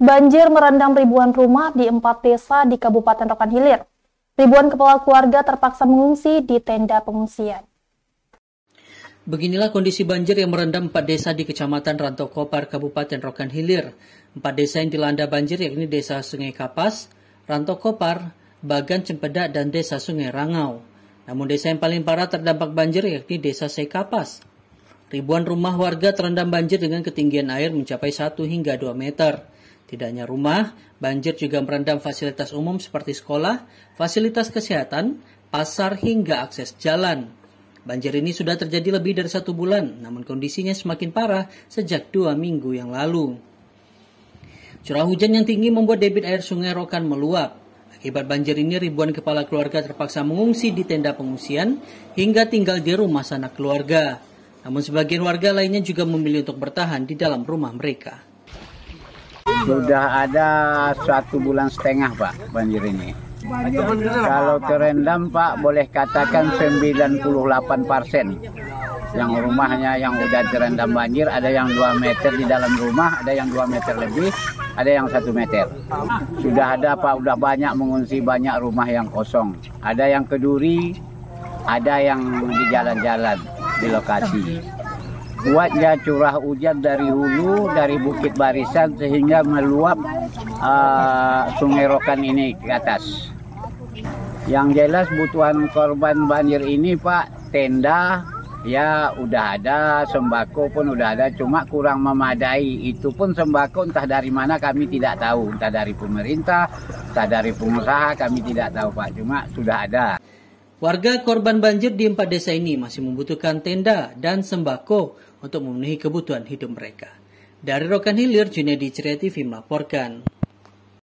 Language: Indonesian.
Banjir merendam ribuan rumah di empat desa di Kabupaten Rokan Hilir. Ribuan kepala keluarga terpaksa mengungsi di tenda pengungsian. Beginilah kondisi banjir yang merendam empat desa di Kecamatan Rantau Kopar, Kabupaten Rokan Hilir. Empat desa yang dilanda banjir yakni Desa Sungai Kapas, Rantau Kopar, Bagan Cempedak, dan Desa Sungai Rangau. Namun desa yang paling parah terdampak banjir yakni Desa Sekapas. Ribuan rumah warga terendam banjir dengan ketinggian air mencapai 1 hingga 2 meter. Tidak hanya rumah, banjir juga merendam fasilitas umum seperti sekolah, fasilitas kesehatan, pasar hingga akses jalan. Banjir ini sudah terjadi lebih dari satu bulan, namun kondisinya semakin parah sejak dua minggu yang lalu. Curah hujan yang tinggi membuat debit air sungai Rokan meluap. Akibat banjir ini ribuan kepala keluarga terpaksa mengungsi di tenda pengungsian hingga tinggal di rumah sanak keluarga. Namun sebagian warga lainnya juga memilih untuk bertahan di dalam rumah mereka. Sudah ada satu bulan setengah Pak banjir ini. Kalau terendam Pak boleh katakan 98 persen. Yang rumahnya yang udah terendam banjir, ada yang 2 meter di dalam rumah, ada yang 2 meter lebih, ada yang satu meter. Sudah ada Pak, udah banyak mengungsi banyak rumah yang kosong. Ada yang keduri, ada yang di jalan-jalan, di lokasi kuatnya curah hujan dari hulu dari Bukit Barisan sehingga meluap uh, Sungai Rokan ini ke atas. Yang jelas butuhan korban banjir ini Pak tenda ya udah ada sembako pun udah ada cuma kurang memadai itu pun sembako entah dari mana kami tidak tahu entah dari pemerintah entah dari pengusaha kami tidak tahu Pak cuma sudah ada. Warga korban banjir di empat desa ini masih membutuhkan tenda dan sembako untuk memenuhi kebutuhan hidup mereka. Dari Rokan Hilir, Junedi Ceria TV melaporkan.